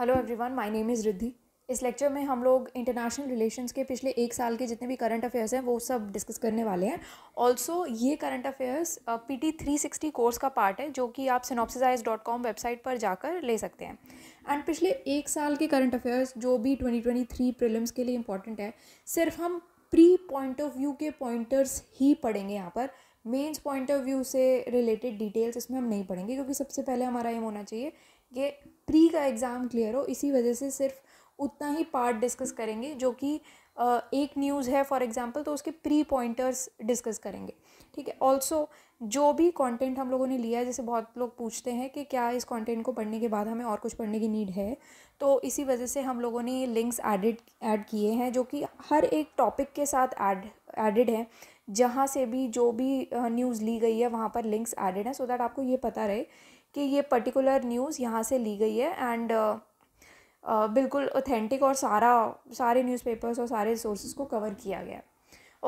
Hello everyone my name is Riddhi इस lecture में हम लोग इंटरनेशनल रिलेशंस के पिछले एक साल के जितने भी करंट अफेयर्स हैं वो सब डिस्कस करने वाले हैं ऑल्सो ये current affairs P T three sixty course का पार्ट है जो कि आप सिनॉप्सिसाइज डॉट कॉम वेबसाइट पर जाकर ले सकते हैं एंड पिछले एक साल के करंट अफेयर्स जो भी ट्वेंटी ट्वेंटी थ्री प्रिलम्स के लिए इंपॉर्टेंट है सिर्फ हम प्री पॉइंट ऑफ व्यू के पॉइंटर्स ही पढ़ेंगे यहाँ पर मेन्स पॉइंट ऑफ व्यू से रिलेटेड डिटेल्स इसमें हम नहीं पढ़ेंगे क्योंकि सबसे पहले हमारा एम होना चाहिए ये प्री का एग्ज़ाम क्लियर हो इसी वजह से सिर्फ उतना ही पार्ट डिस्कस करेंगे जो कि एक न्यूज़ है फॉर एग्जांपल तो उसके प्री पॉइंटर्स डिस्कस करेंगे ठीक है ऑल्सो जो भी कंटेंट हम लोगों ने लिया है जैसे बहुत लोग पूछते हैं कि क्या इस कंटेंट को पढ़ने के बाद हमें और कुछ पढ़ने की नीड है तो इसी वजह से हम लोगों ने ये लिंक्स एडिड ऐड किए हैं जो कि हर एक टॉपिक के साथ एड एडिड है जहाँ से भी जो भी न्यूज़ ली गई है वहाँ पर लिंक्स एडिड हैं सो दैट आपको ये पता रहे कि ये पर्टिकुलर न्यूज़ यहाँ से ली गई है एंड uh, uh, बिल्कुल ऑथेंटिक और सारा सारे न्यूज़पेपर्स और सारे सोर्सेज को कवर किया गया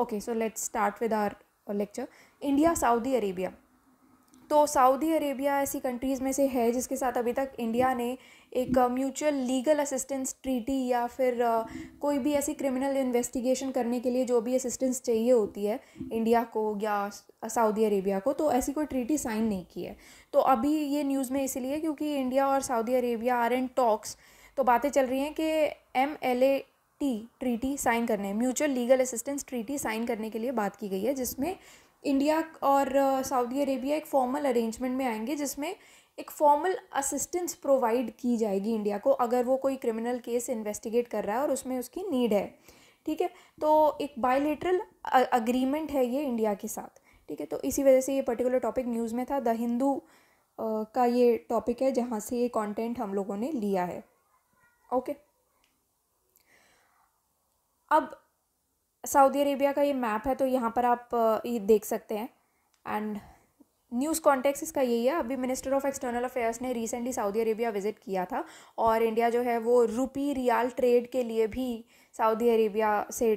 okay so let's start with our lecture India Saudi Arabia तो सऊदी अरेबिया ऐसी कंट्रीज़ में से है जिसके साथ अभी तक इंडिया ने एक म्यूचुअल लीगल असिस्टेंस ट्रीटी या फिर uh, कोई भी ऐसी क्रिमिनल इन्वेस्टिगेशन करने के लिए जो भी असिस्टेंस चाहिए होती है इंडिया को या सऊदी अरेबिया को तो ऐसी कोई ट्रीटी साइन नहीं की है तो अभी ये न्यूज़ में इसलिए क्योंकि इंडिया और Saudi Arabia are in talks तो बातें चल रही हैं कि M L A T treaty sign करने mutual legal assistance treaty sign करने के लिए बात की गई है जिसमें इंडिया और सऊदी अरेबिया एक फॉर्मल अरेंजमेंट में आएंगे जिसमें एक फॉर्मल असिस्टेंस प्रोवाइड की जाएगी इंडिया को अगर वो कोई क्रिमिनल केस इन्वेस्टिगेट कर रहा है और उसमें उसकी नीड है ठीक है तो एक बायोलेटरल अग्रीमेंट है ये इंडिया के साथ ठीक है तो इसी वजह से ये पर्टिकुलर टॉपिक न्यूज़ में था द हिंदू का ये टॉपिक है जहाँ से ये कंटेंट हम लोगों ने लिया है ओके अब सऊदी अरेबिया का ये मैप है तो यहाँ पर आप ये देख सकते हैं एंड न्यूज़ कॉन्टेक्स इसका यही है अभी मिनिस्टर ऑफ एक्सटर्नल अफेयर्स ने रिसेंटली सऊदी अरेबिया विजिट किया था और इंडिया जो है वो रूपी रियाल ट्रेड के लिए भी सऊदी अरेबिया से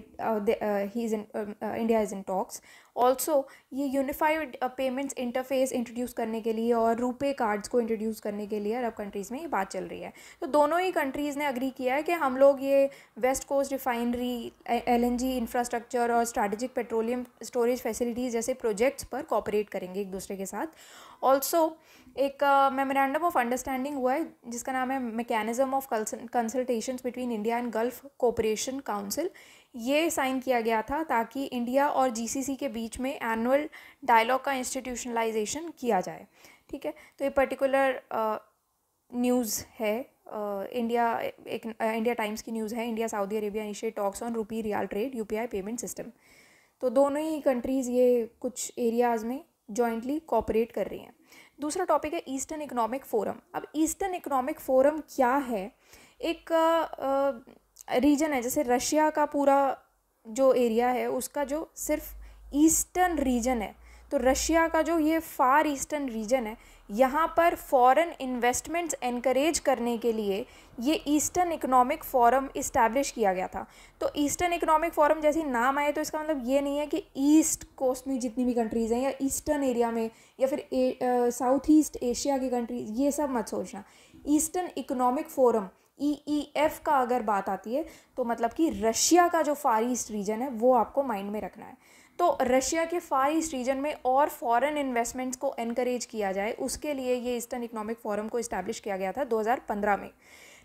ही is in India is in talks also ये यूनिफाइड पेमेंट्स इंटरफेस इंट्रोड्यूस करने के लिए और रुपे कार्ड्स को इंट्रोड्यूस करने के लिए अरब कंट्रीज़ में ये बात चल रही है तो दोनों ही कंट्रीज़ ने अग्री किया है कि हम लोग ये west coast refinery L infrastructure और स्ट्रैटेजिक पेट्रोलियम स्टोरेज फैसिलिटीज़ जैसे प्रोजेक्ट्स पर कॉपरेट करेंगे एक दूसरे के साथ ऑल्सो एक मेमोरेंडम ऑफ अंडरस्टैंडिंग हुआ है जिसका नाम है mechanism of consultations between India and Gulf Cooperation Council ये साइन किया गया था ताकि इंडिया और जीसीसी के बीच में एनुअल डायलॉग का इंस्टीट्यूशनलाइजेशन किया जाए ठीक है तो ये पर्टिकुलर न्यूज़ है इंडिया एक इंडिया टाइम्स की न्यूज़ है India Saudi Arabia initiate talks on rupee rial trade you payment system तो दोनों ही कंट्रीज़ ये कुछ एरियाज़ में जॉइंटली कॉपरेट कर रही हैं दूसरा टॉपिक है ईस्टर्न इकोनॉमिक फोरम अब ईस्टर्न इकोनॉमिक फोरम क्या है एक रीजन है जैसे रशिया का पूरा जो एरिया है उसका जो सिर्फ ईस्टर्न रीजन है तो रशिया का जो ये फार ईस्टर्न रीजन है यहाँ पर फॉरेन इन्वेस्टमेंट्स इनक्रेज करने के लिए ये ईस्टर्न इकोनॉमिक फोरम इस्टेब्लिश किया गया था तो ईस्टर्न इकोनॉमिक फोरम जैसे नाम आए तो इसका मतलब ये नहीं है कि ईस्ट कोस्ट में जितनी भी कंट्रीज़ हैं या ईस्टर्न एरिया में या फिर साउथ ईस्ट एशिया की कंट्रीज ये सब मत सोचना Eastern Economic Forum E E F का अगर बात आती है तो मतलब कि रशिया का जो फार ईस्ट रीजन है वो आपको माइंड में रखना है तो रशिया के फार ईस्ट रीजन में और फॉरेन इन्वेस्टमेंट्स को इनक्रेज किया जाए उसके लिए ये ईस्टर्न इकोनॉमिक फोरम को इस्टेब्लिश किया गया था 2015 में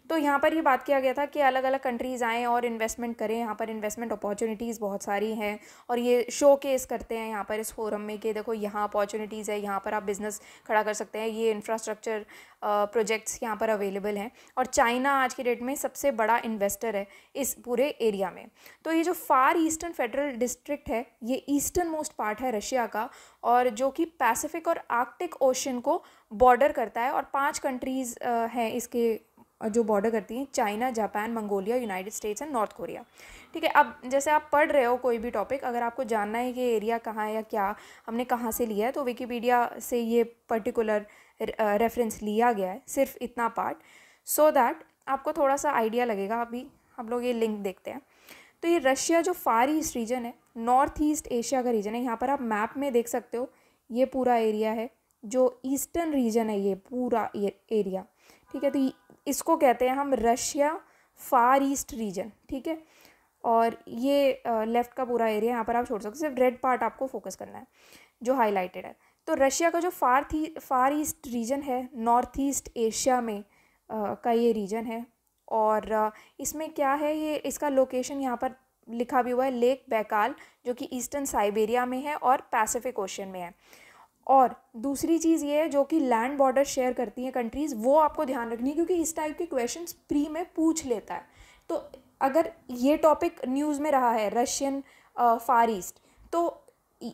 तो यहाँ पर ये बात किया गया था कि अलग अलग कंट्रीज़ आएँ और इन्वेस्टमेंट करें यहाँ पर इन्वेस्टमेंट अपॉर्चुनिटीज़ बहुत सारी हैं और ये शो केस करते हैं यहाँ पर इस फोरम में कि देखो यहाँ अपॉर्चुनिटीज़ है यहाँ पर आप बिज़नेस खड़ा कर सकते हैं ये इंफ्रास्ट्रक्चर प्रोजेक्ट्स यहाँ पर अवेलेबल हैं और चाइना आज के डेट में सबसे बड़ा इन्वेस्टर है इस पूरे एरिया में तो ये जो फार ईस्टर्न फेडरल डिस्ट्रिक्ट है ये ईस्टर्न मोस्ट पार्ट है रशिया का और जो कि पैसिफिक और आर्कटिक ओशन को बॉर्डर करता है और पांच कंट्रीज़ हैं इसके जो बॉर्डर करती हैं China Japan Mongolia United States and North Korea ठीक है अब जैसे आप पढ़ रहे हो कोई भी टॉपिक अगर आपको जानना है कि एरिया कहाँ है या क्या हमने कहाँ से लिया है तो विकीपीडिया से ये पर्टिकुलर रेफरेंस लिया गया है सिर्फ इतना पार्ट सो दैट आपको थोड़ा सा आइडिया लगेगा अभी हम लोग ये लिंक देखते हैं तो ये रशिया जो फार ईस्ट रीजन है नॉर्थ ईस्ट एशिया का रीजन है यहाँ पर आप मैप में देख सकते हो ये पूरा एरिया है जो ईस्टर्न रीजन है ये पूरा एरिया ठीक है तो इसको कहते हैं हम रशिया फार ईस्ट रीजन ठीक है और ये लेफ़्ट का पूरा एरिया यहाँ पर आप छोड़ सकते हो सिर्फ रेड पार्ट आपको फोकस करना है जो हाईलाइटेड है तो रशिया का जो फार थी फार ईस्ट रीजन है नॉर्थ ईस्ट एशिया में आ, का ये रीजन है और आ, इसमें क्या है ये इसका लोकेशन यहाँ पर लिखा भी हुआ है लेक बैकाल जो कि ईस्टर्न साइबेरिया में है और पैसिफिक ओशन में है और दूसरी चीज़ ये है जो कि लैंड बॉर्डर शेयर करती हैं कंट्रीज़ वो आपको ध्यान रखनी है क्योंकि इस टाइप के क्वेश्चन प्री में पूछ लेता है तो अगर ये टॉपिक न्यूज़ में रहा है रशियन फार ईस्ट तो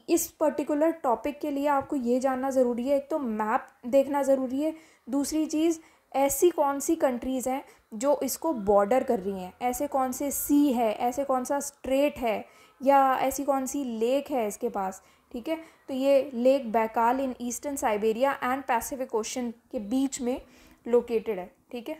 इस पर्टिकुलर टॉपिक के लिए आपको ये जानना ज़रूरी है एक तो मैप देखना ज़रूरी है दूसरी चीज़ ऐसी कौन सी कंट्रीज़ हैं जो इसको बॉर्डर कर रही हैं ऐसे कौन से सी है ऐसे कौन सा स्ट्रेट है या ऐसी कौन सी लेक है इसके पास ठीक है तो ये Lake Baikal in eastern Siberia and Pacific Ocean के बीच में लोकेटेड है ठीक है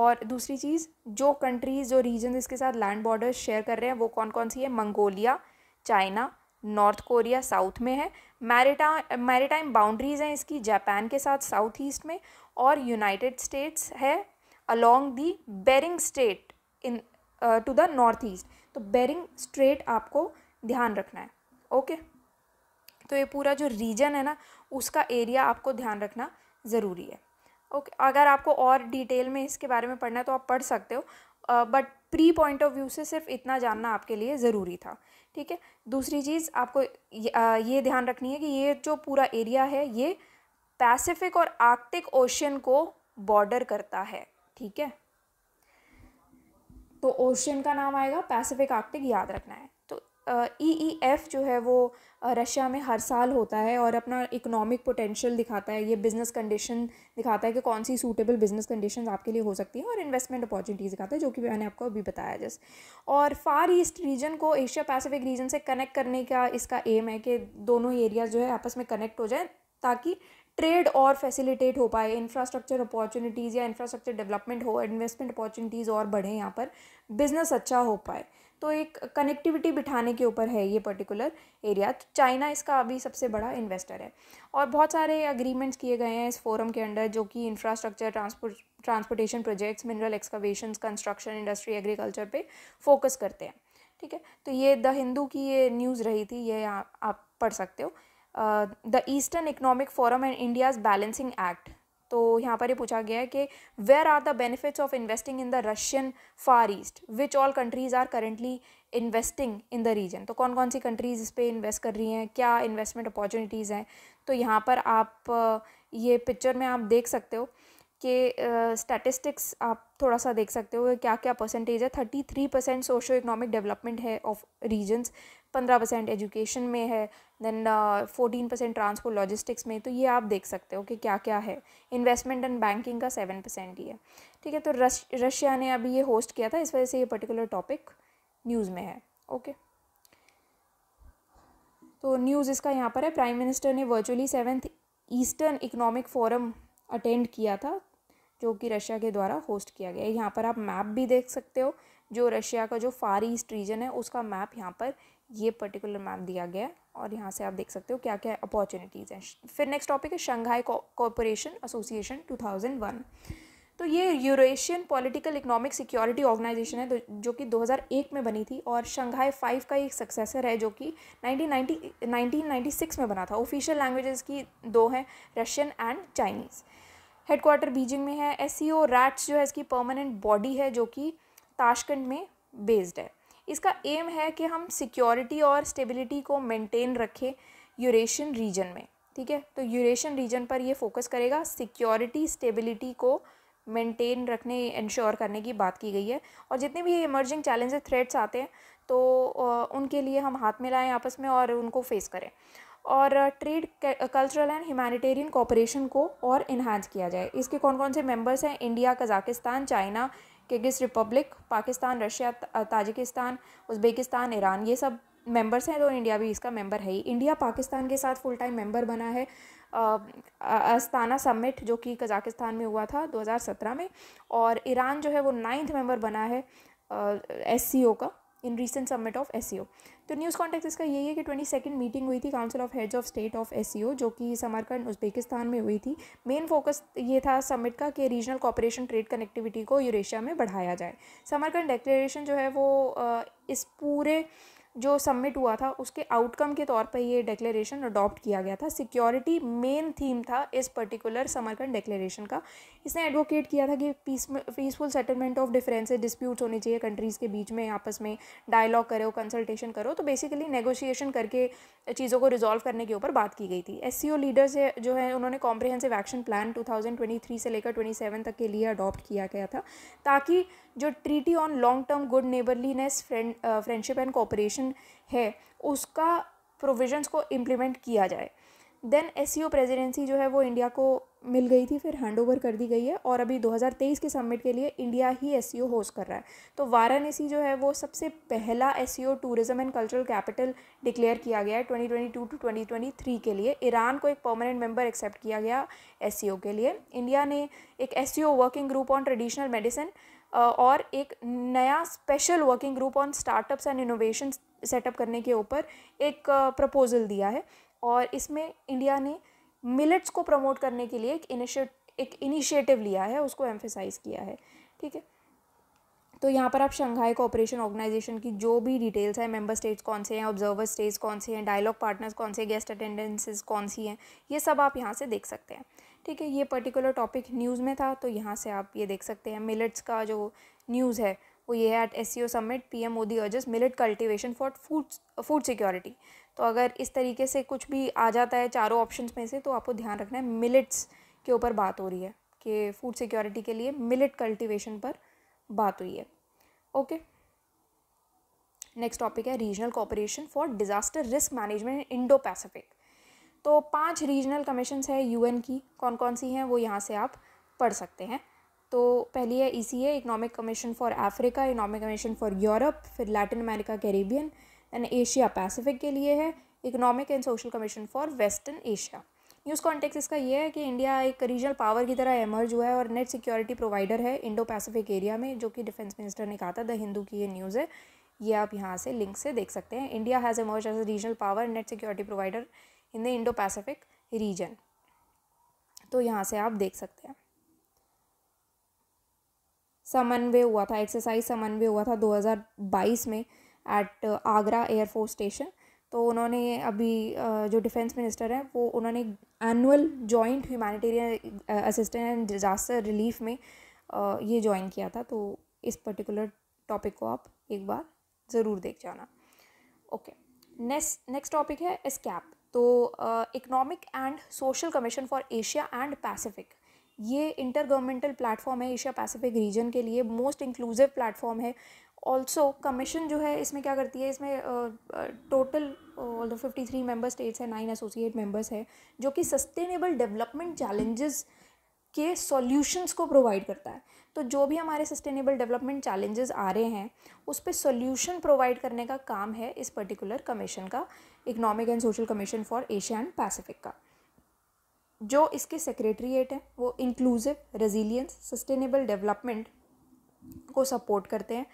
और दूसरी चीज़ जो कंट्रीज़ जो रीजन इसके साथ लैंड बॉर्डर शेयर कर रहे हैं वो कौन कौन सी है Mongolia China North Korea south में है मैरिटा मैरिटाइम बाउंड्रीज़ हैं इसकी जापान के साथ साउथ ईस्ट में और यूनाइटेड स्टेट्स है along the Bering strait into the north east तो बेरिंग स्ट्रेट आपको ध्यान रखना है ओके okay? तो ये पूरा जो रीजन है ना उसका एरिया आपको ध्यान रखना ज़रूरी है ओके okay, अगर आपको और डिटेल में इसके बारे में पढ़ना है तो आप पढ़ सकते हो but pre point of view से सिर्फ इतना जानना आपके लिए ज़रूरी था ठीक है दूसरी चीज़ आपको ये ध्यान रखनी है कि ये जो पूरा एरिया है ये पैसिफिक और आर्कटिक ओशन को बॉर्डर करता है ठीक है तो ओशन का नाम आएगा पैसिफिक आर्कटिक याद रखना है ई ई एफ़ जो है वो रशिया में हर साल होता है और अपना इकोनॉमिक पोटेंशियल दिखाता है ये बिज़नेस कंडीशन दिखाता है कि कौन सी सूटेबल बिज़नेस कंडीशन आपके लिए हो सकती हैं और इन्वेस्टमेंट अपॉर्चुनिटीज़ दिखाता है जो कि मैंने आपको अभी बताया जैसे और फार ईस्ट रीजन को एशिया पैसिफिक रीजन से कनेक्ट करने का इसका एम है कि दोनों एरियाज़ जो है आपस में कनेक्ट हो जाए ताकि ट्रेड और फैसिलिटेट हो पाए इंफ्रास्ट्रक्चर अपॉर्चुनिटीज़ या इंफ्रास्ट्रक्चर डेवलपमेंट हो इन्वेस्टमेंट अपॉर्चुनिटीज़ और बढ़ें यहाँ पर बिज़नेस अच्छा हो पाए तो एक कनेक्टिविटी बिठाने के ऊपर है ये पर्टिकुलर एरिया तो चाइना इसका अभी सबसे बड़ा इन्वेस्टर है और बहुत सारे अग्रीमेंट्स किए गए हैं इस फोरम के अंडर जो कि infrastructure transport transportation projects mineral excavation construction industry agriculture पे फोकस करते हैं ठीक है तो ये द हिंदू की ये न्यूज़ रही थी ये आ, आप पढ़ सकते हो the Eastern Economic Forum and India's balancing act तो यहाँ पर ये पूछा गया है कि where are the benefits of investing in the Russian Far East which all countries are currently investing in the region तो कौन कौन सी कंट्रीज़ इस पर इन्वेस्ट कर रही हैं क्या इन्वेस्टमेंट अपॉर्चुनिटीज़ हैं तो यहाँ पर आप ये पिक्चर में आप देख सकते हो के स्टैटिस्टिक्स uh, आप थोड़ा सा देख सकते हो क्या क्या परसेंटेज है thirty three percent socio economic development है ऑफ रीजन्स पंद्रह परसेंट एजुकेशन में है then fourteen percent transport logistics में तो ये आप देख सकते हो कि क्या क्या है इन्वेस्टमेंट एंड बैंकिंग का सेवन परसेंट ही है ठीक है तो रश रशिया ने अभी ये होस्ट किया था इस वजह से ये पर्टिकुलर टॉपिक न्यूज़ में है ओके तो न्यूज़ इसका यहाँ पर है प्राइम मिनिस्टर ने virtually seventh Eastern Economic Forum attend किया था जो कि रशिया के द्वारा होस्ट किया गया है यहाँ पर आप मैप भी देख सकते हो जो रशिया का जो फार ईस्ट रीजन है उसका मैप यहाँ पर ये पर्टिकुलर मैप दिया गया है और यहाँ से आप देख सकते हो क्या क्या अपॉर्चुनिटीज़ हैं फिर नेक्स्ट टॉपिक है शंघाई कॉरपोरेशन एसोसिएशन टू तो ये Eurasian political economic security organisation है जो कि 2001 में बनी थी और शंघाई फाइव का एक सक्सेसर है जो कि 1990 1996 में बना था ऑफिशियल लैंग्वेजेस की दो हैं Russian and Chinese headquarter Beijing में है एस सी ओ रैट्स जो है इसकी परमानेंट बॉडी है जो कि ताशकंड में बेस्ड है इसका एम है कि हम सिक्योरिटी और स्टेबिलिटी को मेंटेन रखें यूरेशियन रीजन में ठीक है तो यूरेशियन रीजन पर ये फोकस करेगा सिक्योरिटी स्टेबिलिटी को मेंटेन रखने इंश्योर करने की बात की गई है और जितने भी इमर्जिंग चैलेंजेस थ्रेट्स आते हैं तो उनके लिए हम हाथ मिलाएं आपस में और उनको फेस करें और trade cultural and humanitarian cooperation को और इन्हांस किया जाए इसके कौन कौन से मेंबर्स हैं India Kazakhstan China Kyrgyz Republic Pakistan Russia Tajikistan Uzbekistan Iran ये सब मेंबर्स हैं तो इंडिया भी इसका मेंबर है ही इंडिया पाकिस्तान के साथ फुल टाइम मेंबर बना है अस्ताना समिट जो कि कजाकिस्तान में हुआ था 2017 में और ईरान जो है वो नाइन्थ मेंबर बना है एस सी ओ का in recent summit of S तो न्यूज़ कॉन्टेक्ट इसका यही है कि ट्वेंटी सेकेंड मीटिंग हुई थी council of heads of state of S जो कि समरकंड उज्बेकिस्तान में हुई थी मेन फोकस ये था समिट का कि रीजनल कॉपरेशन ट्रेड कनेक्टिविटी को यूरेशिया में बढ़ाया जाए समरकंड डिक्लेरेशन जो है वो इस पूरे जो सबमिट हुआ था उसके आउटकम के तौर पर ये डिक्लेरेशन अडॉप्ट किया गया था सिक्योरिटी मेन थीम था इस पर्टिकुलर समरकंड डिक्लेरेशन का इसने एडवोकेट किया था कि peace peaceful settlement of differences disputes होने चाहिए कंट्रीज़ के बीच में आपस में डायलॉग करो कंसल्टेशन करो तो बेसिकली नेगोशिएशन करके चीज़ों को रिजॉल्व करने के ऊपर बात की गई थी एस लीडर्स जो है उन्होंने कॉम्प्रिहेंसिव एक्शन प्लान टू से लेकर ट्वेंटी तक के लिए अडॉप्ट किया गया था ताकि जो treaty on long term good neighbourliness friend friendship and cooperation है उसका प्रोविजंस को इम्प्लीमेंट किया जाए देन एस प्रेसिडेंसी जो है वो इंडिया को मिल गई थी फिर हैंड ओवर कर दी गई है और अभी 2023 के समिट के लिए इंडिया ही एस होस्ट e कर रहा है तो वाराणसी जो है वो सबसे पहला S tourism and cultural capital declare किया गया है 2022 टू टू ट्वेंटी के लिए ईरान को एक परमानेंट मेंबर एक्सेप्ट किया गया एस e के लिए इंडिया ने एक S working group on traditional medicine और एक नया special working group on startups and innovation setup करने के ऊपर एक प्रपोजल दिया है और इसमें इंडिया ने मिलेट्स को प्रमोट करने के लिए एक इनिशिएट एक इनिशिएटिव लिया है उसको एम्फेसाइज किया है ठीक है तो यहाँ पर आप शंघाई कोऑपरेशन ऑर्गेनाइजेशन की जो भी डिटेल्स हैं मेंबर स्टेट्स कौन से हैं ऑब्जर्वर स्टेट्स कौन से हैं डायलॉग पार्टनर्स कौन से गेस्ट अटेंडेंसेस कौन सी हैं ये सब आप यहाँ से देख सकते हैं ठीक है ये पर्टिकुलर टॉपिक न्यूज़ में था तो यहाँ से आप ये देख सकते हैं मिलट्स का जो न्यूज़ है वो ये है at S C O summit P M Modi urges millet cultivation for food food security तो अगर इस तरीके से कुछ भी आ जाता है चारों ऑप्शन में से तो आपको ध्यान रखना है मिलट्स के ऊपर बात हो रही है कि फूड सिक्योरिटी के लिए मिलट कल्टिवेशन पर बात हुई है ओके नेक्स्ट टॉपिक है regional cooperation for disaster risk management Indo Pacific तो पांच रीजनल कमीशंस है यूएन की कौन कौन सी हैं वो यहाँ से आप पढ़ सकते हैं तो पहली है E economic economic commission for Africa economic commission for Europe फिर Latin America Caribbean and Asia Pacific के लिए है economic and social commission for Western Asia news context इसका ये है कि इंडिया एक रीजनल पावर की तरह एमर्ज हुआ है और नेट सिक्योरिटी प्रोवाइडर है इंडो पैसिफिक एरिया में जो कि डिफेंस मिनिस्टर ने कहा था द हिंदू की ये न्यूज़ है ये आप यहाँ से लिंक से देख सकते हैं India has emerge as a regional power net security provider in the Indo Pacific region तो यहाँ से आप देख सकते हैं समन्वय हुआ था एक्सरसाइज समन्वय हुआ था 2022 में एट आगरा एयरफोर्स स्टेशन तो उन्होंने अभी जो डिफेंस मिनिस्टर हैं वो उन्होंने annual joint humanitarian assistant and disaster relief में ये ज्वाइन किया था तो इस पर्टिकुलर टॉपिक को आप एक बार ज़रूर देख जाना ओके नेक्स्ट नेक्स्ट टॉपिक है स्कैप तो economic and social commission for Asia and Pacific ये इंटर गवर्नमेंटल प्लेटफॉर्म है एशिया पैसिफिक रीजन के लिए मोस्ट इंक्लूसिव प्लेटफॉर्म है ऑल्सो कमीशन जो है इसमें क्या करती है इसमें total all fifty three member states हैं नाइन एसोसिएट मेम्बर्स हैं जो कि सस्टेनेबल डेवलपमेंट चैलेंजेस के सॉल्यूशंस को प्रोवाइड करता है तो जो भी हमारे सस्टेनेबल डेवलपमेंट चैलेंजेस आ रहे हैं उस पर सॉल्यूशन प्रोवाइड करने का काम है इस पर्टिकुलर कमीशन का economic and social commission for Asia and Pacific का जो इसके सेक्रेटरीट हैं वो इंक्लूसिव रेजिलियंस सस्टेनेबल डेवलपमेंट को सपोर्ट करते हैं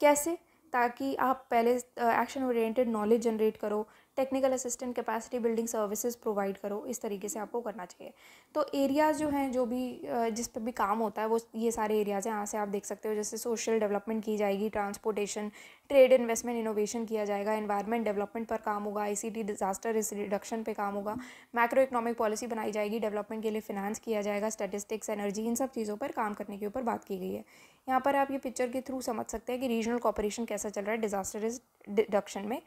कैसे ताकि आप पहले एक्शन ओरिएंटेड नॉलेज जनरेट करो technical assistant capacity building services provide करो इस तरीके से आपको करना चाहिए तो एरियाज़ जो हैं जो भी जिस पर भी काम होता है वो ये सारे एरियाज़ हैं यहाँ से आप देख सकते हो जैसे सोशल डेवलपमेंट की जाएगी ट्रांसपोर्टेशन ट्रेड इन्वेस्टमेंट इनोवेशन किया जाएगा इन्वायरमेंट डेवलपमेंट पर काम होगा आई डिजास्टर रिडक्शन पर काम होगा माइक्रो इकोनॉमिक पॉलिसी बनाई जाएगी डेवलपमेंट के लिए फिनांस किया जाएगा स्टेटिस्टिक्स एनर्जी इन सब चीज़ों पर काम करने के ऊपर बात की गई है यहाँ पर आप ये पिक्चर के थ्रू समझ सकते हैं कि रीजनल कॉपरेशन कैसा चल रहा है डिजास्टर डिडक्शन में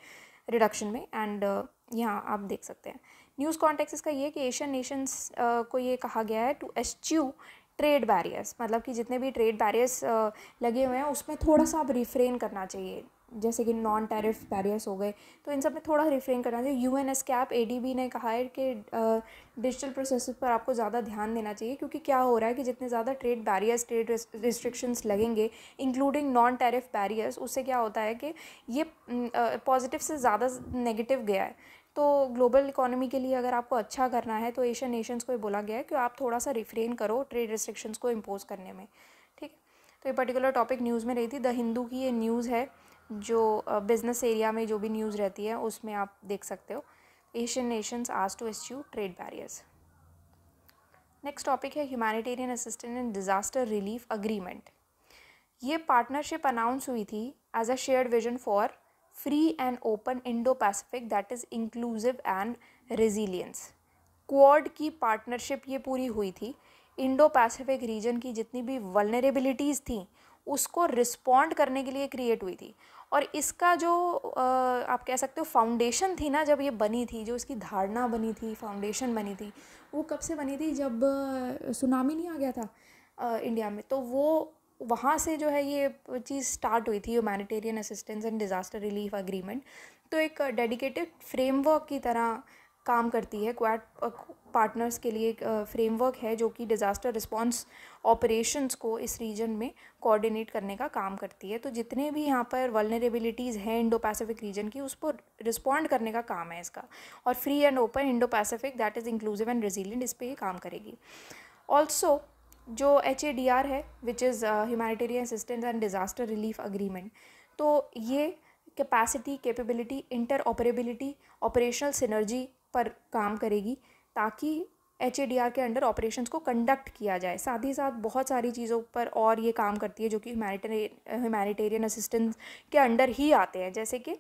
रिडक्शन में एंड uh, यहाँ आप देख सकते हैं न्यूज़ कॉन्टेक्स इसका ये कि एशियन नेशंस uh, को ये कहा गया है टू एस्च्यू ट्रेड बैरियर्स मतलब कि जितने भी ट्रेड बैरियर्स uh, लगे हुए हैं उसमें थोड़ा सा आप रिफ्रेन करना चाहिए जैसे कि नॉन टैरिफ बैरियर्स हो गए तो इन सब में थोड़ा रिफ्रेन करना चाहिए U N ESCAP A D B ने कहा है कि डिजिटल प्रोसेस पर आपको ज़्यादा ध्यान देना चाहिए क्योंकि क्या हो रहा है कि जितने ज़्यादा ट्रेड बैरियर्स ट्रेड रिस्ट्रिक्शंस लगेंगे इंक्लूडिंग नॉन टैरिफ बैरियर्स उससे क्या होता है कि ये पॉजिटिव से ज़्यादा नेगेटिव गया है तो ग्लोबल इकोनॉमी के लिए अगर आपको अच्छा करना है तो एशियन नेशंस को ये बोला गया है कि आप थोड़ा सा रिफ्रेन करो ट्रेड रिस्ट्रिक्शंस को इम्पोज करने में ठीक है तो ये पर्टिकुलर टॉपिक न्यूज़ में रही थी द हिंदू की ये न्यूज़ है जो बिज़नेस एरिया में जो भी न्यूज़ रहती है उसमें आप देख सकते हो एशियन नेशंस आज टू एस्यू ट्रेड बैरियर्स नेक्स्ट टॉपिक है humanitarian assistant and disaster relief agreement ये पार्टनरशिप अनाउंस हुई थी as a shared vision for free and open Indo Pacific that is inclusive and resilience Quad की पार्टनरशिप ये पूरी हुई थी इंडो पैसिफिक रीजन की जितनी भी वलनरेबिलिटीज़ थी उसको रिस्पॉन्ड करने के लिए क्रिएट हुई थी और इसका जो आप कह सकते हो फाउंडेशन थी ना जब ये बनी थी जो इसकी धारणा बनी थी फाउंडेशन बनी थी वो कब से बनी थी जब सुनामी नहीं आ गया था इंडिया में तो वो वहाँ से जो है ये चीज़ स्टार्ट हुई थी humanitarian assistance and disaster relief agreement तो एक डेडिकेटेड फ्रेमवर्क की तरह काम करती है क्वाड पार्टनर्स के लिए एक फ्रेमवर्क है जो कि डिज़ास्टर रिस्पॉन्स ऑपरेशंस को इस रीजन में कोऑर्डिनेट करने का काम करती है तो जितने भी यहाँ पर वलनरेबिलिटीज़ हैं इंडो पैसिफिक रीजन की उसको रिस्पॉन्ड करने का काम है इसका और free and open Indo Pacific that is inclusive and resilient इस पर ये काम करेगी ऑल्सो जो एच ए डी आर है which is humanitarian assistance and disaster relief agreement तो ये capacity capability interoperability operational synergy पर काम करेगी ताकि एच के अंडर ऑपरेशन को कंडक्ट किया जाए साथ ही साथ बहुत सारी चीज़ों पर और ये काम करती है जो कि ह्यूमैनिटेरियन ह्यूमैनिटेरियन असिस्टेंस के अंडर ही आते हैं जैसे कि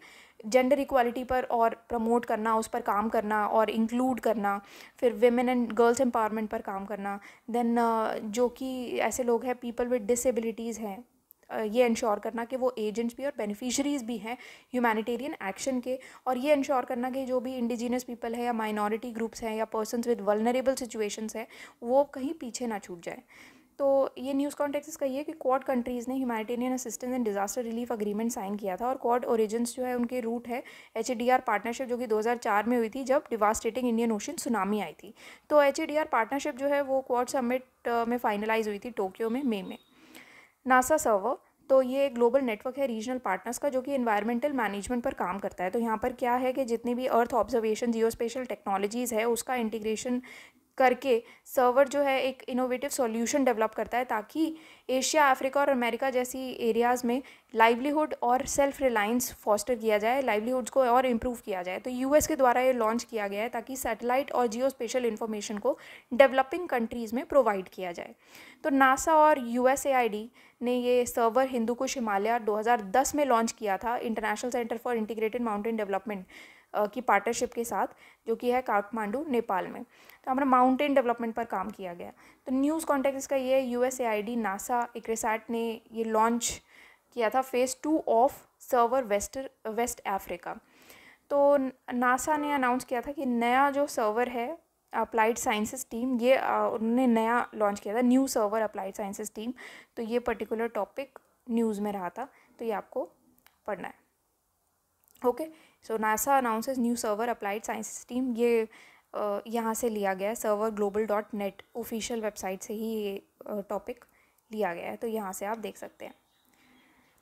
जेंडर इक्वालिटी पर और प्रमोट करना उस पर काम करना और इंक्लूड करना फिर वेमेन एंड गर्ल्स एम्पावरमेंट पर काम करना देन uh, जो कि ऐसे लोग हैं पीपल विद डिसेबिलिटीज़ हैं ये इंश्योर करना कि वो एजेंट्स भी और बेनिफिशरीज़ भी हैं ह्यूमैनिटेरियन एक्शन के और ये इंश्योर करना कि जो भी इंडिजीनियस पीपल है या माइनॉरिटी ग्रुप्स हैं या पर्सनस विद वलनरेबल सिचुएशंस हैं वो कहीं पीछे ना छूट जाए तो ये न्यूज़ कॉन्टेक्स इसका ये कि क्वाड कंट्रीज़ ने humanitarian assistance and disaster relief agreement sign किया था और क्वाड ओरिजिनस जो है उनके रूट है एच पार्टनरशिप जो कि 2004 में हुई थी जब डिवास्टेटिंग इंडियन ओशन सुनामी आई थी तो एच पार्टनरशिप जो है वो क्वाड समिट में फाइनलाइज हुई थी टोक्यो में मई में, में। नासा सर्वर तो ये ग्लोबल नेटवर्क है रीजनल पार्टनर्स का जो कि इन्वायरमेंटल मैनेजमेंट पर काम करता है तो यहाँ पर क्या है कि जितनी भी earth observation geospatial technologies है उसका इंटीग्रेशन करके सर्वर जो है एक इनोवेटिव सॉल्यूशन डेवलप करता है ताकि एशिया अफ्रीका और अमेरिका जैसी एरियाज़ में लाइवलीहुड और सेल्फ रिलायंस फॉस्टर किया जाए लाइवलीहुड्स को और इम्प्रूव किया जाए तो यूएस के द्वारा ये लॉन्च किया गया है ताकि सैटेलाइट और जियो स्पेशल इन्फॉर्मेशन को डेवलपिंग कंट्रीज़ में प्रोवाइड किया जाए तो नासा और यू ने ये सर्वर हिंदू कुश हिमालय दो में लॉन्च किया था international centre for integrated mountain development की पार्टनरशिप के साथ जो कि है काठमांडू नेपाल में तो हमारा माउंटेन डेवलपमेंट पर काम किया गया तो न्यूज़ कॉन्टेक्ट इसका ये U S A I D NASA ICRISAT ने ये लॉन्च किया था phase two of SERVIR West West Africa तो नासा ने अनाउंस किया था कि नया जो सर्वर है अप्लाइड साइंसेस टीम ये उन्होंने नया लॉन्च किया था new SERVIR applied sciences team तो ये पर्टिकुलर टॉपिक न्यूज़ में रहा था तो ये आपको पढ़ना है okay so NASA announces new SERVIR applied science team ये यहाँ से लिया गया है SERVIR global dot net official website से ही ये टॉपिक लिया गया है तो यहाँ से आप देख सकते हैं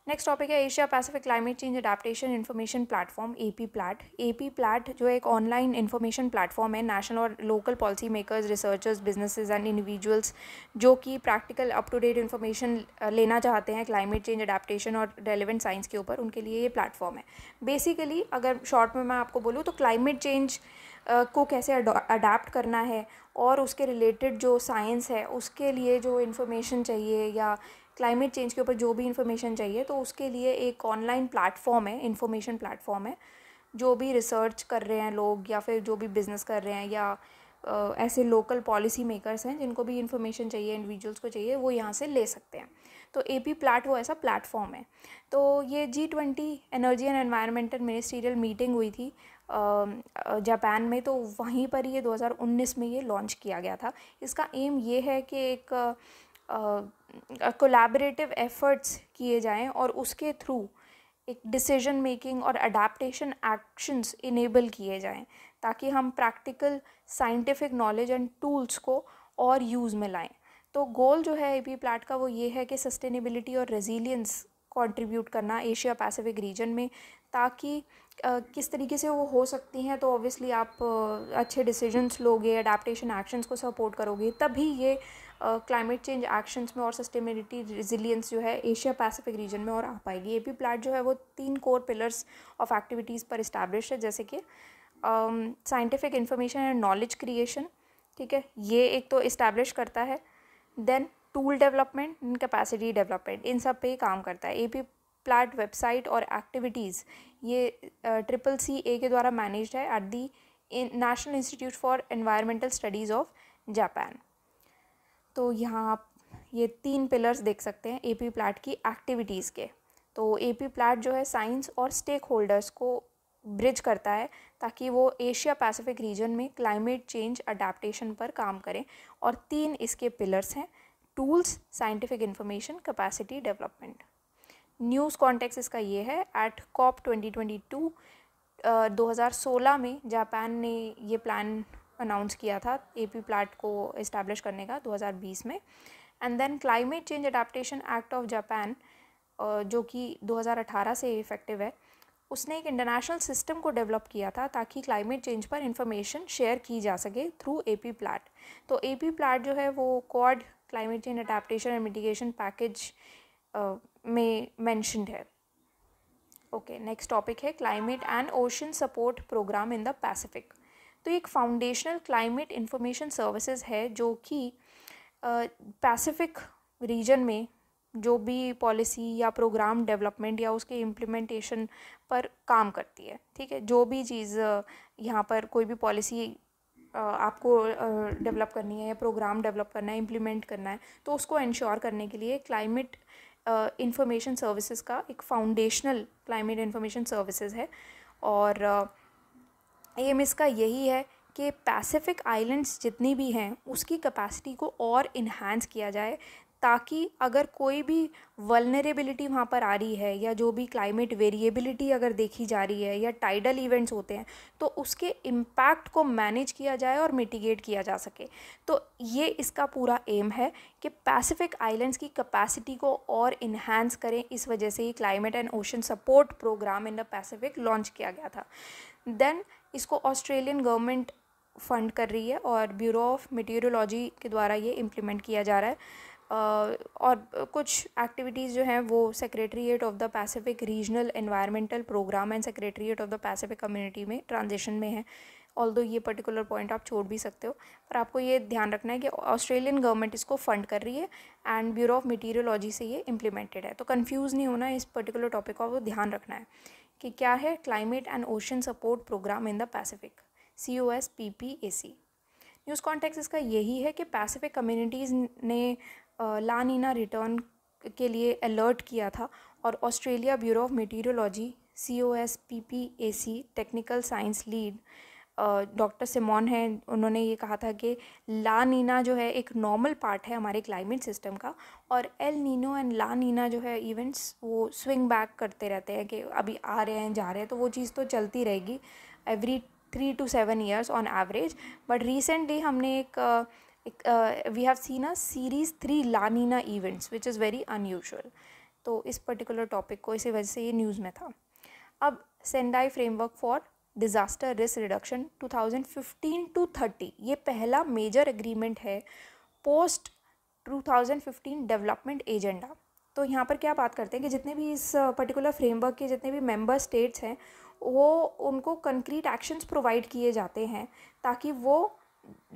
नेक्स्ट टॉपिक है Asia Pacific climate change adaptation information platform A P plat A P plat जो एक ऑनलाइन इन्फॉर्मेशन प्लेटफॉर्म है नेशनल और local policy makers researchers businesses and individuals जो कि practical up to date information लेना चाहते हैं क्लाइमेट चेंज अडाप्टेशन और रेलिवेंट साइंस के ऊपर उनके लिए ये प्लेटफॉर्म है बेसिकली अगर शॉर्ट में मैं आपको बोलूँ तो क्लाइमेट चेंज को कैसे अडाप्ट करना है और उसके रिलेटेड जो साइंस है उसके लिए जो इन्फॉर्मेशन चाहिए या क्लाइमेट चेंज के ऊपर जो भी इन्फॉर्मेशन चाहिए तो उसके लिए एक ऑनलाइन प्लेटफॉर्म है इन्फॉर्मेशन प्लेटफॉर्म है जो भी रिसर्च कर रहे हैं लोग या फिर जो भी बिज़नेस कर रहे हैं या ऐसे लोकल पॉलिसी मेकर्स हैं जिनको भी इन्फॉर्मेशन चाहिए इंडिविजुअल्स को चाहिए वो यहाँ से ले सकते हैं तो ए पी प्लाट वो ऐसा प्लेटफॉर्म है तो ये G twenty energy and environmental ministerial meeting हुई थी जापान में तो वहीं पर ये 2019 में ये लॉन्च किया गया था इसका एम ये है कि एक कोलैबोरेटिव एफ़र्ट्स किए जाएं और उसके थ्रू एक डिसीजन मेकिंग और अडाप्टेशन एक्शंस इनेबल किए जाएं ताकि हम practical scientific knowledge and tools को और यूज़ में लाएं तो गोल जो है ए पी प्लाट का वो ये है कि सस्टेनेबिलिटी और रेजिलियंस कंट्रीब्यूट करना एशिया पैसिफिक रीजन में ताकि Uh, किस तरीके से वो हो सकती हैं तो ऑब्वियसली आप uh, अच्छे डिसीजंस लोगे अडेप्टशन एक्शंस को सपोर्ट करोगे तभी ये क्लाइमेट चेंज एक्शंस में और सस्टेनेबिलिटी रिजिलियंस जो है एशिया पैसिफिक रीजन में और आ पाएगी ये भी प्लाट जो है वो तीन कोर पिलर्स ऑफ एक्टिविटीज़ पर इस्टेब्लिश है जैसे कि scientific information and knowledge creation ठीक है ये एक तो इस्टेब्लिश करता है then tool development in capacity development in सब पे काम करता है ए पी प्लाट वेबसाइट और एक्टिविटीज़ ये ट्रिपल सी ए के द्वारा मैनेज है at the national institute for environmental studies of Japan तो यहाँ आप ये तीन पिलर्स देख सकते हैं ए पी प्लाट की एक्टिविटीज़ के तो ए पी प्लाट जो है साइंस और स्टेक होल्डर्स को ब्रिज करता है ताकि वो एशिया पैसिफिक रीजन में क्लाइमेट चेंज अडेप्टशन पर काम करें और तीन इसके पिलर्स हैं tools scientific information capacity development news context इसका ये है एट कॉप 2022 सोलह में जापान ने ये प्लान अनाउंस किया था एपी प्लाट को इस्टेब्लिश करने का 2020 में and then climate change adaptation act of Japan जो कि 2018 से इफ़ेक्टिव है उसने एक इंटरनेशनल सिस्टम को डेवलप किया था ताकि क्लाइमेट चेंज पर इंफॉर्मेशन शेयर की जा सके थ्रू ए पी प्लाट तो ए पी प्लाट जो है वो Quad climate change adaptation and mitigation package में मैंशनड है ओके नेक्स्ट टॉपिक है climate and ocean support programme in the Pacific तो एक फाउंडेशनल क्लाइमेट इंफॉर्मेशन सर्विसेज है जो कि पैसिफिक uh, रीजन में जो भी पॉलिसी या प्रोग्राम डेवलपमेंट या उसके इम्प्लीमेंटेशन पर काम करती है ठीक है जो भी चीज़ uh, यहाँ पर कोई भी पॉलिसी आपको डेवलप करनी है या प्रोग्राम डेवलप करना है इम्प्लीमेंट करना है तो उसको इंश्योर करने के लिए क्लाइमेट इंफॉर्मेशन सर्विसेज का एक फाउंडेशनल क्लाइमेट इंफॉर्मेशन सर्विसेज है और एम इसका यही है कि पैसिफिक आइलैंड्स जितनी भी हैं उसकी कैपेसिटी को और इन्हांस किया जाए ताकि अगर कोई भी वलनरेबिलिटी वहाँ पर आ रही है या जो भी क्लाइमेट वेरिएबिलिटी अगर देखी जा रही है या टाइडल इवेंट्स होते हैं तो उसके इम्पैक्ट को मैनेज किया जाए और मिटिगेट किया जा सके तो ये इसका पूरा एम है कि पैसिफिक आइलैंड्स की कैपेसिटी को और इन्हांस करें इस वजह से ये climate and ocean support programme in the Pacific launch किया गया था देन इसको ऑस्ट्रेलियन गवर्नमेंट फंड कर रही है और ब्यूरो ऑफ मटेरियोलॉजी के द्वारा ये इम्प्लीमेंट किया जा रहा है और कुछ एक्टिविटीज़ जो हैं वो secretariat of the Pacific regional environmental programme and secretariat of the Pacific community में ट्रांजिशन में है ऑल दो ये पर्टिकुलर पॉइंट आप छोड़ भी सकते हो पर आपको ये ध्यान रखना है कि ऑस्ट्रेलियन गवर्नमेंट इसको फंड कर रही है एंड ब्यूरो ऑफ मटीरियोलॉजी से ये इम्प्लीमेंटेड है तो कन्फ्यूज़ नहीं होना इस पर्टिकुलर टॉपिक का वो ध्यान रखना है कि क्या है climate and ocean support programme in the Pacific C O S P P A C news context इसका यही है कि पैसिफिक कम्युनिटीज़ ने लानीना रिटर्न के लिए अलर्ट किया था और Australia bureau of meteorology C O S P P A C technical science lead doctor Simon है उन्होंने ये कहा था कि ला नीना जो है एक नॉर्मल पार्ट है हमारे क्लाइमेट सिस्टम का और El Nino and La Nina जो है इवेंट्स वो स्विंग बैक करते रहते हैं कि अभी आ रहे हैं जा रहे हैं तो वो चीज़ तो चलती रहेगी every three to seven years on average but recently हमने एक uh, uh, we have seen a series 3 La Nina events which is very unusual तो इस पर्टिकुलर टॉपिक को इसी वजह से ये न्यूज़ में था अब Sendai framework for disaster risk reduction 2015 to 30 ये पहला मेजर एग्रीमेंट है पोस्ट 2015 डेवलपमेंट एजेंडा तो यहाँ पर क्या बात करते हैं कि जितने भी इस पर्टिकुलर फ्रेमवर्क के जितने भी मेंबर स्टेट्स हैं वो उनको कंक्रीट एक्शंस प्रोवाइड किए जाते हैं ताकि वो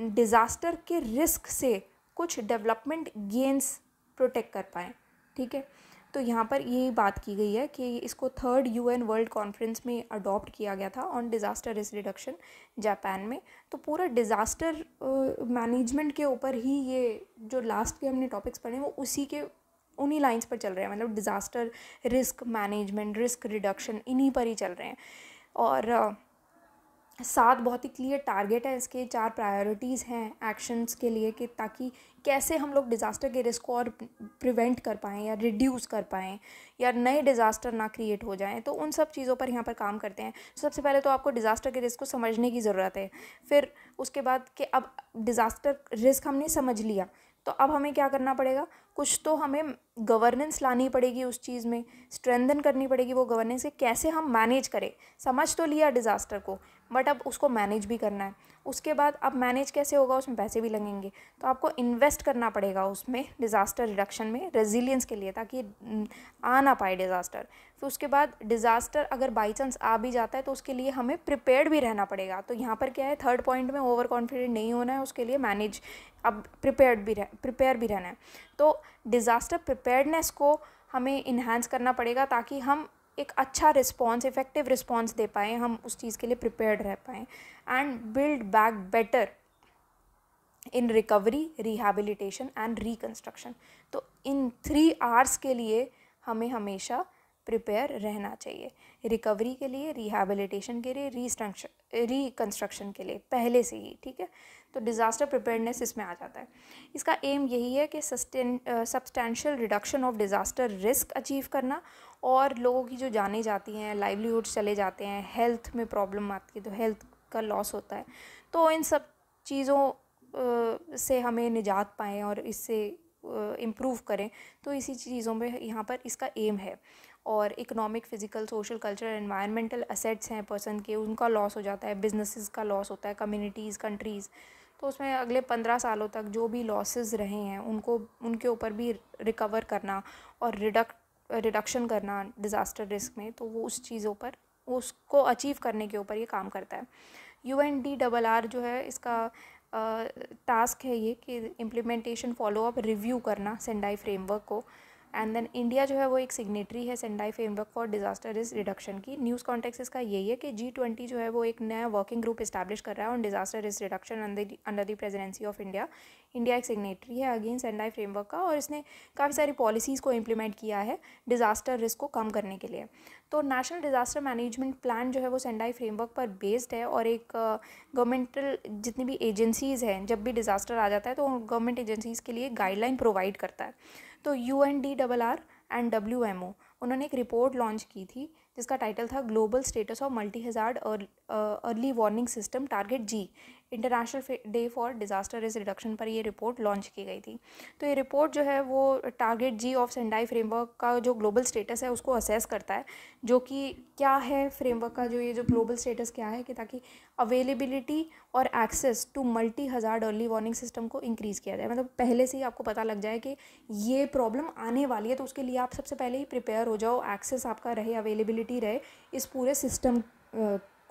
डिज़ास्टर के रिस्क से कुछ डेवलपमेंट गेंस प्रोटेक्ट कर पाएँ ठीक है तो यहाँ पर ये बात की गई है कि इसको थर्ड यूएन वर्ल्ड कॉन्फ्रेंस में अडॉप्ट किया गया था on disaster risk reduction Japan में तो पूरा डिज़ास्टर मैनेजमेंट के ऊपर ही ये जो लास्ट के हमने टॉपिक्स पढ़े वो उसी के उन्हीं लाइंस पर चल रहे हैं मतलब disaster risk management risk reduction इन्हीं पर ही चल रहे हैं और uh, सात बहुत ही क्लियर टारगेट है इसके चार प्रायोरिटीज़ हैं एक्शंस के लिए कि ताकि कैसे हम लोग डिज़ास्टर के रिस्क को और प्रिवेंट कर पाएँ या रिड्यूस कर पाएँ या नए डिज़ास्टर ना क्रिएट हो जाएँ तो उन सब चीज़ों पर यहाँ पर काम करते हैं सबसे पहले तो आपको डिज़ास्टर के रिस्क को समझने की ज़रूरत है फिर उसके बाद कि अब डिज़ास्टर रिस्क हमने समझ लिया तो अब हमें क्या करना पड़ेगा कुछ तो हमें गवर्नेंस लानी पड़ेगी उस चीज़ में स्ट्रेंथन करनी पड़ेगी वो गवर्नेंस के कैसे हम मैनेज करें समझ तो लिया डिज़ास्टर को बट अब उसको मैनेज भी करना है उसके बाद अब मैनेज कैसे होगा उसमें पैसे भी लगेंगे तो आपको इन्वेस्ट करना पड़ेगा उसमें डिज़ास्टर रिडक्शन में रेजिलियंस के लिए ताकि आ ना पाए डिज़ास्टर फिर तो उसके बाद डिज़ास्टर अगर बाई चांस आ भी जाता है तो उसके लिए हमें प्रिपेयर्ड भी रहना पड़ेगा तो यहाँ पर क्या है थर्ड पॉइंट में ओवर कॉन्फिडेंट नहीं होना है उसके लिए मैनेज अब प्रिपेयर्ड भी रह प्रिपेयर भी रहना है तो डिज़ास्टर प्रिपेयर्डनेस को हमें इन्हांस करना पड़ेगा ताकि हम एक अच्छा रिस्पॉन्स इफ़ेक्टिव रिस्पॉन्स दे पाएँ हम उस चीज़ के लिए प्रिपेयर्ड रह पाएँ and build back better in recovery rehabilitation and reconstruction तो इन थ्री आर्स के लिए हमें हमेशा प्रिपेयर रहना चाहिए रिकवरी के लिए रिहेबिलिटेशन के लिए रिस्ट्रक्शन रिकन्स्ट्रक्शन के लिए पहले से ही ठीक है तो डिज़ास्टर प्रिपेयरनेस इसमें आ जाता है इसका एम यही है कि sustain substantial reduction of disaster risk achieve करना और लोगों की जो जाने जाती हैं लाइवलीहुड्स चले जाते हैं हेल्थ में प्रॉब्लम आती है तो हेल्थ का लॉस होता है तो इन सब चीज़ों से हमें निजात पाएँ और इससे इम्प्रूव करें तो इसी चीज़ों में यहाँ पर इसका एम है और economic physical social cultural environmental assets हैं पर्सन के उनका लॉस हो जाता है बिजनेसेस का लॉस होता है कम्युनिटीज़ कंट्रीज़ तो उसमें अगले पंद्रह सालों तक जो भी लॉसेस रहे हैं उनको उनके ऊपर भी रिकवर करना और रिडक्ट रिडक्शन करना डिज़ास्टर रिस्क में तो वो उस चीज़ों पर उसको अचीव करने के ऊपर ये काम करता है U N D double R जो है इसका टास्क है ये कि इम्प्लीमेंटेशन फॉलोअप रिव्यू करना सेंडाई फ्रेमवर्क को एंड देन इंडिया जो है वो एक सिग्नेटरी है Sendai framework for disaster risk reduction की न्यूज़ कॉन्टेक्स इसका यही है कि जी ट्वेंटी जो है वो एक नया वर्किंग ग्रुप इस्टेब्लिश कर रहा है on disaster risk reduction under the presidency of India India एक सिग्नेटरी है अगेन सेंडाई फ्रेमवर्क का और इसने काफ़ी सारी पॉलिसीज़ को इम्प्लीमेंट किया है डिज़ास्टर रिस्क को कम करने के लिए तो नेशनल डिज़ास्टर मैनेजमेंट प्लान जो है वो सेंडाई फ्रेमवर्क पर बेस्ड है और एक गवर्नमेंटल जितनी भी एजेंसीज़ हैं जब भी डिज़ास्टर आ जाता है तो गवर्नमेंट एजेंसीज़ के लिए गाइडलाइन प्रोवाइड करता है तो U N D double R and W M O उन्होंने एक रिपोर्ट लॉन्च की थी जिसका टाइटल था global status of multi hazard early warning system target G international day for disaster risk reduction पर ये रिपोर्ट लॉन्च की गई थी तो ये रिपोर्ट जो है वो target G of Sendai framework का जो ग्लोबल स्टेटस है उसको असेस करता है जो कि क्या है फ्रेमवर्क का जो ये जो ग्लोबल स्टेटस क्या है कि ताकि अवेलेबिलिटी और access to multi hazard early warning system को इंक्रीज़ किया जाए मतलब पहले से ही आपको पता लग जाए कि ये प्रॉब्लम आने वाली है तो उसके लिए आप सबसे पहले ही प्रिपेयर हो जाओ एक्सेस आपका रहे अवेलेबिलिटी रहे इस पूरे सिस्टम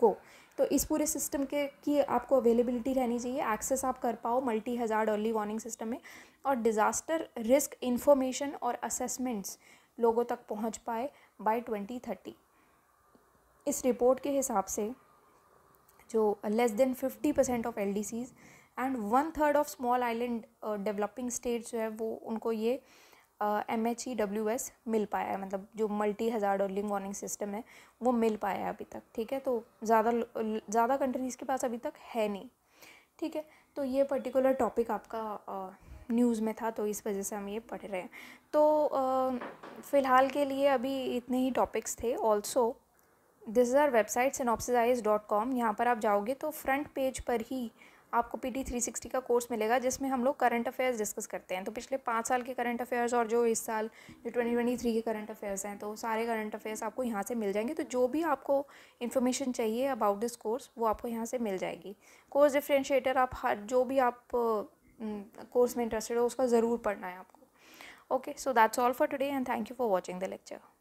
को तो इस पूरे सिस्टम के की आपको अवेलेबिलिटी रहनी चाहिए एक्सेस आप कर पाओ मल्टी हज़ार अर्ली वार्निंग सिस्टम में और डिज़ास्टर रिस्क इन्फॉर्मेशन और असेसमेंट्स लोगों तक पहुंच पाए बाय थर्टी इस रिपोर्ट के हिसाब से जो less than fifty percent of L and one third of small island developing states जो है वो उनको ये M H E W S मिल पाया है मतलब जो मल्टी हज़ार डॉलिंग वार्निंग सिस्टम है वो मिल पाया है अभी तक ठीक है तो ज़्यादा ज़्यादा कंट्रीज़ के पास अभी तक है नहीं ठीक है तो ये पर्टिकुलर टॉपिक आपका न्यूज़ में था तो इस वजह से हम ये पढ़ रहे हैं तो फ़िलहाल के लिए अभी इतने ही टॉपिक्स थे also this are website synopsis dot com यहाँ पर आप जाओगे तो फ्रंट पेज पर ही आपको पी टी थ्री सिक्सटी का कोर्स मिलेगा जिसमें हम लोग करंट अफेयर्स डिस्कस करते हैं तो पिछले पाँच साल के करंट अफेयर्स और जो इस साल जो ट्वेंटी ट्वेंटी थ्री के करंट अफेयर्स हैं तो सारे करंट अफेयर्स आपको यहाँ से मिल जाएंगे तो जो भी आपको इन्फॉर्मेशन चाहिए अबाउट दिस कोर्स वो आपको यहाँ से मिल जाएगी कोर्स डिफ्रेंशिएटर आप हर जो भी आप कोर्स में इंटरेस्टेड हो उसका ज़रूर पढ़ना है आपको okay so that's all for today and thank you for watching the lecture